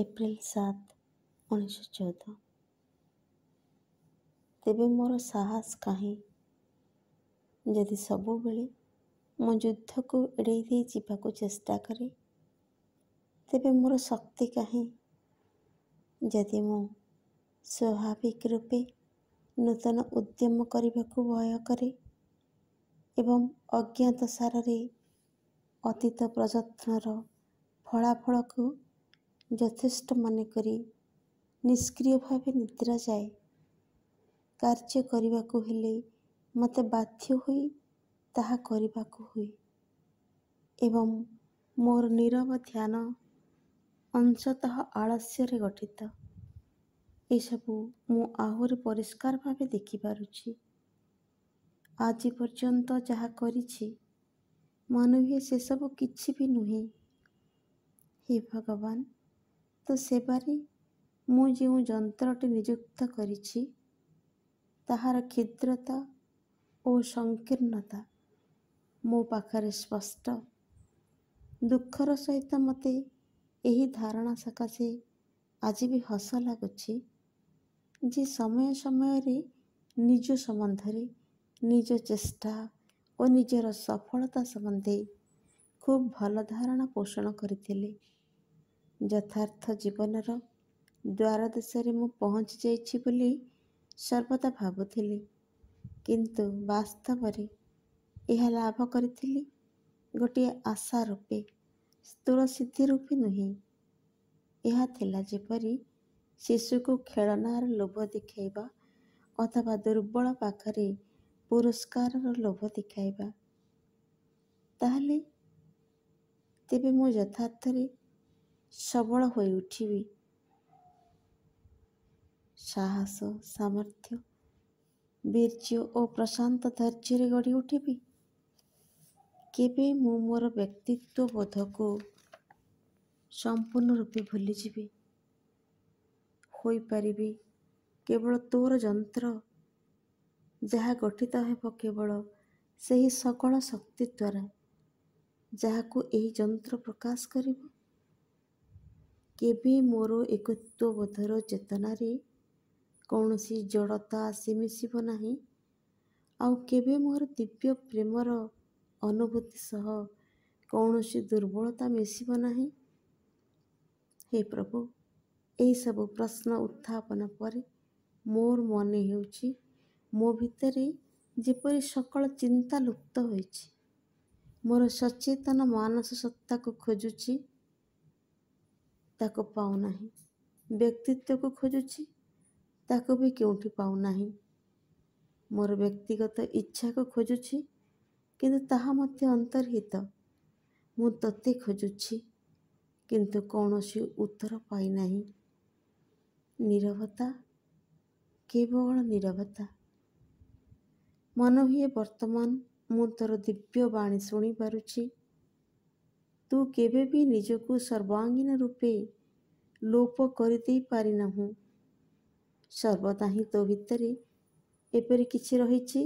April ସାତ ଉଣେଇଶହ ଚଉଦ ତେବେ ମୋର ସାହସ କାହିଁ ଯଦି ସବୁବେଳେ ମୁଁ ଯୁଦ୍ଧକୁ ଏଡ଼େଇ ଦେଇ ଯିବାକୁ ଚେଷ୍ଟା କରେ ତେବେ ମୋର ଶକ୍ତି କାହିଁ ଯଦି ମୁଁ ସ୍ୱାଭାବିକ ରୂପେ ନୂତନ ଉଦ୍ୟମ କରିବାକୁ ଭୟ କରେ ଏବଂ ଅଜ୍ଞାତ ସାରରେ ଅତୀତ ପ୍ରଯତ୍ନର ଫଳାଫଳକୁ যথেষ্ট মনে করি নিষ্ক্রিয় ভাবে নিদ্রা যায় କାର୍ଯ୍ୟ କରିବାକୁ ହେଲେ ମୋତେ ବାଧ୍ୟ ହୋଇ ତାହା କରିବାକୁ ହୁଏ ଏବଂ ମୋର ନିରବ ଧ୍ୟାନ ଅଂଶତଃ ଆଳସ୍ୟରେ ଗଠିତ ଏସବୁ ମୁଁ ଆହୁରି ପରିଷ୍କାର ଭାବେ ଦେଖିପାରୁଛି ଆଜି ପର୍ଯ୍ୟନ୍ତ ଯାହା କରିଛି ମନେ ହୁଏ ସେସବୁ କିଛି ବି ନୁହେଁ ହେ ଭଗବାନ ସେବାରେ ମୁଁ ଯେଉଁ ଯନ୍ତ୍ରଟି ନିଯୁକ୍ତ କରିଛି ତାହାର କ୍ଷୁଦ୍ରତା ଓ ସଂକୀର୍ଣ୍ଣତା ମୋ ପାଖରେ ସ୍ପଷ୍ଟ ଦୁଃଖର ସହିତ ମୋତେ ଏହି ଧାରଣା ସକାଶେ ଆଜି ବି ହସ ଲାଗୁଛି ଯେ ସମୟ ସମୟରେ ନିଜ ସମ୍ବନ୍ଧରେ ନିଜ ଚେଷ୍ଟା ଓ ନିଜର ସଫଳତା ସମ୍ବନ୍ଧେ ଖୁବ୍ ଭଲ ଧାରଣା ପୋଷଣ କରିଥିଲେ ଯଥାର୍ଥ ଜୀବନର ଦ୍ୱାର ଦେଶରେ ମୁଁ ପହଞ୍ଚି ଯାଇଛି ବୋଲି ସର୍ବଦା ଭାବୁଥିଲି କିନ୍ତୁ ବାସ୍ତବରେ ଏହା ଲାଭ କରିଥିଲି ଗୋଟିଏ ଆଶା ରୂପେ ସ୍ଥୂଳ ସିଦ୍ଧି ରୂପେ ନୁହେଁ ଏହା ଥିଲା ଯେପରି ଶିଶୁକୁ ଖେଳନାର ଲୋଭ ଦେଖାଇବା ଅଥବା ଦୁର୍ବଳ ପାଖରେ ପୁରସ୍କାରର ଲୋଭ ଦେଖାଇବା ତାହେଲେ ତେବେ ମୁଁ ଯଥାର୍ଥରେ ସବଳ ହୋଇ ଉଠିବି ସାହସ ସାମର୍ଥ୍ୟ ବୀର୍ଯ୍ୟ ଓ ପ୍ରଶାନ୍ତ ଧୈର୍ଯ୍ୟରେ ଗଢ଼ି ଉଠିବି କେବେ ମୁଁ ମୋର ବ୍ୟକ୍ତିତ୍ୱ ବୋଧକୁ ସମ୍ପୂର୍ଣ୍ଣ ରୂପେ ଭୁଲିଯିବି ହୋଇପାରିବି କେବଳ ତୋର ଯନ୍ତ୍ର ଯାହା ଗଠିତ ହେବ କେବଳ ସେହି ସକଳ ଶକ୍ତି ଦ୍ୱାରା ଯାହାକୁ ଏହି ଯନ୍ତ୍ର ପ୍ରକାଶ କରିବ କେବେ ମୋର ଏକତ୍ୱବୋଧର ଚେତନାରେ କୌଣସି ଜଡ଼ତା ଆସି ମିଶିବ ନାହିଁ ଆଉ କେବେ ମୋର ଦିବ୍ୟ ପ୍ରେମର ଅନୁଭୂତି ସହ କୌଣସି ଦୁର୍ବଳତା ମିଶିବ ନାହିଁ ହେ ପ୍ରଭୁ ଏହିସବୁ ପ୍ରଶ୍ନ ଉତ୍ଥାପନ ପରେ ମୋର ମନେ ହେଉଛି ମୋ ଭିତରେ ଯେପରି ସକଳ ଚିନ୍ତା ଲୁପ୍ତ ହୋଇଛି ମୋର ସଚେତନ ମାନସ ସତ୍ତାକୁ ଖୋଜୁଛି ତାକୁ ପାଉନାହିଁ ବ୍ୟକ୍ତିତ୍ୱକୁ ଖୋଜୁଛି ତାକୁ ବି କେଉଁଠି ପାଉନାହିଁ ମୋର ବ୍ୟକ୍ତିଗତ ଇଚ୍ଛାକୁ ଖୋଜୁଛି କିନ୍ତୁ ତାହା ମଧ୍ୟ ଅନ୍ତର୍ହିତ ମୁଁ ତତେ ଖୋଜୁଛି କିନ୍ତୁ କୌଣସି ଉତ୍ତର ପାଇନାହିଁ ନିରବତା କେବଳ ନିରବତା ମନ ହୁଏ ବର୍ତ୍ତମାନ ମୁଁ ତୋର ଦିବ୍ୟ ବାଣୀ ଶୁଣିପାରୁଛି ତୁ କେବେ ବି ନିଜକୁ ସର୍ବାଙ୍ଗୀନ ରୂପେ ଲୋପ କରିଦେଇ ପାରିନାହୁଁ ସର୍ବଦା ହିଁ ତୋ ଭିତରେ ଏପରି କିଛି ରହିଛି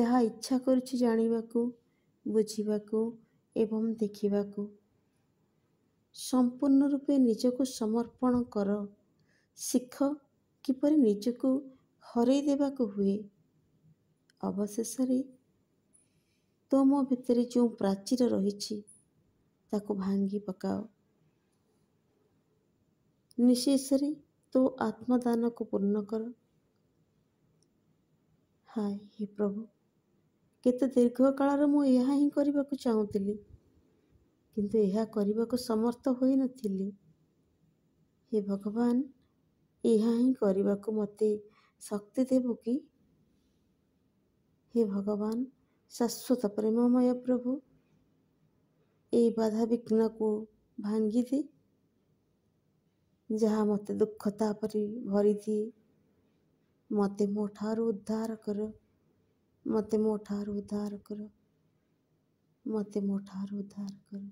ଯାହା ଇଚ୍ଛା କରୁଛି ଜାଣିବାକୁ ବୁଝିବାକୁ ଏବଂ ଦେଖିବାକୁ ସମ୍ପୂର୍ଣ୍ଣ ରୂପେ ନିଜକୁ ସମର୍ପଣ କର ଶିଖ କିପରି ନିଜକୁ ହରେଇ ଦେବାକୁ ହୁଏ ଅବଶେଷରେ ତୋ ମୋ ଭିତରେ ଯେଉଁ ପ୍ରାଚୀର ରହିଛି ତାକୁ ଭାଙ୍ଗି ପକାଅ ନିଶେଷରେ ତୋ ଆତ୍ମଦାନକୁ ପୂର୍ଣ୍ଣ କର ହାଏ ହେ ପ୍ରଭୁ କେତେ ଦୀର୍ଘକାଳର ମୁଁ ଏହା ହିଁ କରିବାକୁ ଚାହୁଁଥିଲି କିନ୍ତୁ ଏହା କରିବାକୁ ସମର୍ଥ ହୋଇନଥିଲି ହେ ଭଗବାନ ଏହା ହିଁ କରିବାକୁ ମୋତେ ଶକ୍ତି ଦେବୁ କି ହେ ଭଗବାନ ଶାଶ୍ୱତ ପ୍ରେମମୟ ପ୍ରଭୁ এই বাধা ବିଘ୍ନକୁ ଭାଙ୍ଗିଦିଏ ଯାହା ମୋତେ ଦୁଃଖ ତାପରେ ଭରିଦିଏ ମୋତେ ମୋ ଠାରୁ ଉଦ୍ଧାର କର ମୋତେ ମୋ ଠାରୁ ଉଦ୍ଧାର କର ମୋତେ ମୋ ଠାରୁ ଉଦ୍ଧାର କର